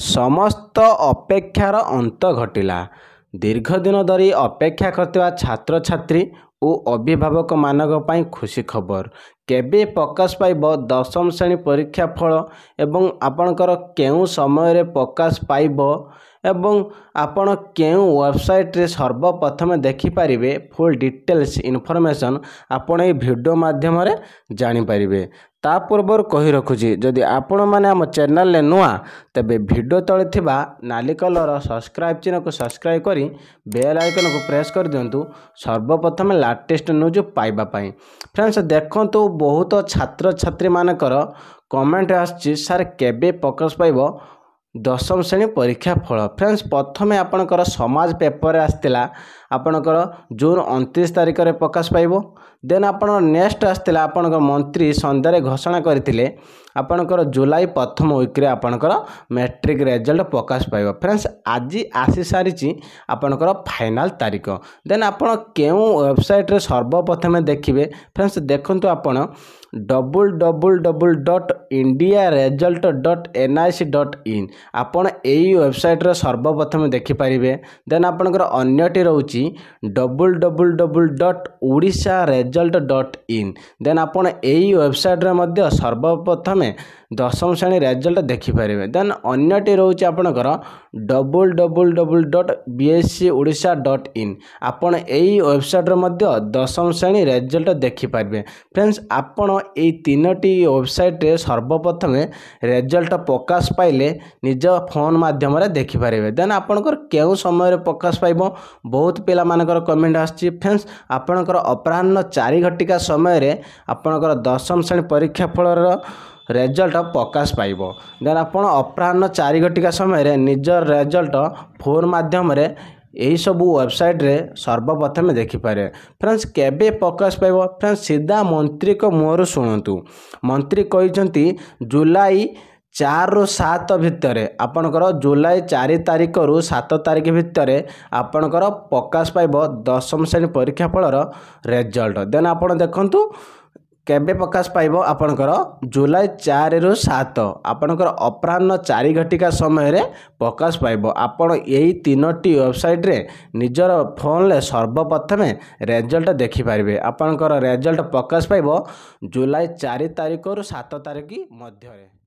ସମସ୍ତ ଅପେକ୍ଷାର ଅନ୍ତ ଘଟିଲା ଦୀର୍ଘ ଦିନ ଧରି ଅପେକ୍ଷା କରିଥିବା ଛାତ୍ରଛାତ୍ରୀ ଓ ଅଭିଭାବକମାନଙ୍କ ପାଇଁ ଖୁସି ଖବର କେବେ ପ୍ରକାଶ ପାଇବ ଦଶମ ଶ୍ରେଣୀ ପରୀକ୍ଷା ଫଳ ଏବଂ ଆପଣଙ୍କର କେଉଁ ସମୟରେ ପ୍ରକାଶ ପାଇବ ଏବଂ ଆପଣ କେଉଁ ୱେବସାଇଟ୍ରେ ସର୍ବପ୍ରଥମେ ଦେଖିପାରିବେ ଫୁଲ୍ ଡିଟେଲ୍ସ ଇନଫର୍ମେସନ୍ ଆପଣ ଏଇ ଭିଡ଼ିଓ ମାଧ୍ୟମରେ ଜାଣିପାରିବେ ତା ପୂର୍ବରୁ କହି ରଖୁଛି ଯଦି ଆପଣମାନେ ଆମ ଚ୍ୟାନେଲରେ ନୂଆ ତେବେ ଭିଡ଼ିଓ ତଳେ ଥିବା ନାଲି କଲର୍ ସବସ୍କ୍ରାଇବ୍ ଚିହ୍ନକୁ ସବସ୍କ୍ରାଇବ୍ କରି ବେଲ୍ ଆଇକନ୍କୁ ପ୍ରେସ୍ କରିଦିଅନ୍ତୁ ସର୍ବପ୍ରଥମେ ଲାଟେଷ୍ଟ ନ୍ୟୁଜ୍ ପାଇବା ପାଇଁ ଫ୍ରେଣ୍ଡସ୍ ଦେଖନ୍ତୁ ବହୁତ ଛାତ୍ରଛାତ୍ରୀମାନଙ୍କର କମେଣ୍ଟ ଆସୁଛି ସାର୍ କେବେ ପ୍ରକାଶ ପାଇବ ଦଶମ ଶ୍ରେଣୀ ପରୀକ୍ଷା ଫଳ ଫ୍ରେଣ୍ଡସ୍ ପ୍ରଥମେ ଆପଣଙ୍କର ସମାଜ ପେପର୍ରେ ଆସିଥିଲା ଆପଣଙ୍କର ଜୁନ୍ ଅଣତିରିଶ ତାରିଖରେ ପ୍ରକାଶ ପାଇବ ଦେନ୍ ଆପଣ ନେକ୍ସଟ୍ ଆସିଥିଲା ଆପଣଙ୍କ ମନ୍ତ୍ରୀ ସନ୍ଧ୍ୟାରେ ଘୋଷଣା କରିଥିଲେ ଆପଣଙ୍କର ଜୁଲାଇ ପ୍ରଥମ ୱିକ୍ରେ ଆପଣଙ୍କର ମେଟ୍ରିକ୍ ରେଜଲ୍ଟ ପ୍ରକାଶ ପାଇବ ଫ୍ରେଣ୍ଡସ୍ ଆଜି ଆସିସାରିଛି ଆପଣଙ୍କର ଫାଇନାଲ୍ ତାରିଖ ଦେନ୍ ଆପଣ କେଉଁ ୱେବସାଇଟ୍ରେ ସର୍ବପ୍ରଥମେ ଦେଖିବେ ଫ୍ରେଣ୍ଡସ୍ ଦେଖନ୍ତୁ ଆପଣ double double double dot India result dot N I C dot in ଆପଣ ଏଇ ୱେବସାଇଟ୍ରେ ସର୍ବପ୍ରଥମେ ଦେଖିପାରିବେ ଦେନ୍ ଆପଣଙ୍କର ଅନ୍ୟଟି ରହୁଛି double double double dot Odisha result dot in then ଆପଣ ଏଇ ୱେବସାଇଟ୍ରେ ମଧ୍ୟ ସର୍ବପ୍ରଥମେ ଆମେ ଦଶମ ଶ୍ରେଣୀ ରେଜଲ୍ଟ ଦେଖିପାରିବେ ଦେନ୍ ଅନ୍ୟଟି ରହୁଛି ଆପଣଙ୍କର double double double dot B S C Odisha dot in ଆପଣ ଏଇ ୱେବସାଇଟ୍ରେ ମଧ୍ୟ ଦଶମ ଶ୍ରେଣୀ ରେଜଲ୍ଟ ଦେଖିପାରିବେ ଫ୍ରେଣ୍ଡସ୍ ଆପଣ ଏଇ ତିନୋଟି ୱେବସାଇଟ୍ରେ ସର୍ବପ୍ରଥମେ ରେଜଲ୍ଟ ପ୍ରକାଶ ପାଇଲେ ନିଜ ଫୋନ୍ ମାଧ୍ୟମରେ ଦେଖିପାରିବେ ଦେନ୍ ଆପଣଙ୍କର କେଉଁ ସମୟରେ ପ୍ରକାଶ ପାଇବ ବହୁତ ପିଲାମାନଙ୍କର କମେଣ୍ଟ ଆସୁଛି ଫ୍ରେଣ୍ଡସ୍ ଆପଣଙ୍କର ଅପରାହ୍ନ ଚାରି ଘଟିକା ସମୟରେ ଆପଣଙ୍କର ଦଶମ ଶ୍ରେଣୀ ପରୀକ୍ଷା ଫଳର ରେଜଲ୍ଟ ପ୍ରକାଶ ପାଇବ ଦେନ୍ ଆପଣ ଅପରାହ୍ନ ଚାରି ଘଟିକା ସମୟରେ ନିଜ ରେଜଲ୍ଟ ଫୋନ୍ ମାଧ୍ୟମରେ ଏହିସବୁ ୱେବସାଇଟ୍ରେ ସର୍ବପ୍ରଥମେ ଦେଖିପାରେ ଫ୍ରେଣ୍ଡସ୍ କେବେ ପ୍ରକାଶ ପାଇବ ଫ୍ରେଣ୍ଡସ୍ ସିଧା ମନ୍ତ୍ରୀଙ୍କ ମୁହଁରୁ ଶୁଣନ୍ତୁ ମନ୍ତ୍ରୀ କହିଛନ୍ତି ଜୁଲାଇ ଚାରିରୁ ସାତ ଭିତରେ ଆପଣଙ୍କର ଜୁଲାଇ ଚାରି ତାରିଖରୁ ସାତ ତାରିଖ ଭିତରେ ଆପଣଙ୍କର ପ୍ରକାଶ ପାଇବ ଦଶମ ଶ୍ରେଣୀ ପରୀକ୍ଷା ଫଳର ରେଜଲ୍ଟ ଦେନ୍ ଆପଣ ଦେଖନ୍ତୁ କେବେ ପ୍ରକାଶ ପାଇବ ଆପଣଙ୍କର ଜୁଲାଇ ଚାରିରୁ ସାତ ଆପଣଙ୍କର ଅପରାହ୍ନ ଚାରି ଘଟିକା ସମୟରେ ପ୍ରକାଶ ପାଇବ ଆପଣ ଏହି ତିନୋଟି ୱେବସାଇଟ୍ରେ ନିଜର ଫୋନ୍ରେ ସର୍ବପ୍ରଥମେ ରେଜଲ୍ଟ ଦେଖିପାରିବେ ଆପଣଙ୍କର ରେଜଲ୍ଟ ପ୍ରକାଶ ପାଇବ ଜୁଲାଇ ଚାରି ତାରିଖରୁ ସାତ ତାରିଖ ମଧ୍ୟରେ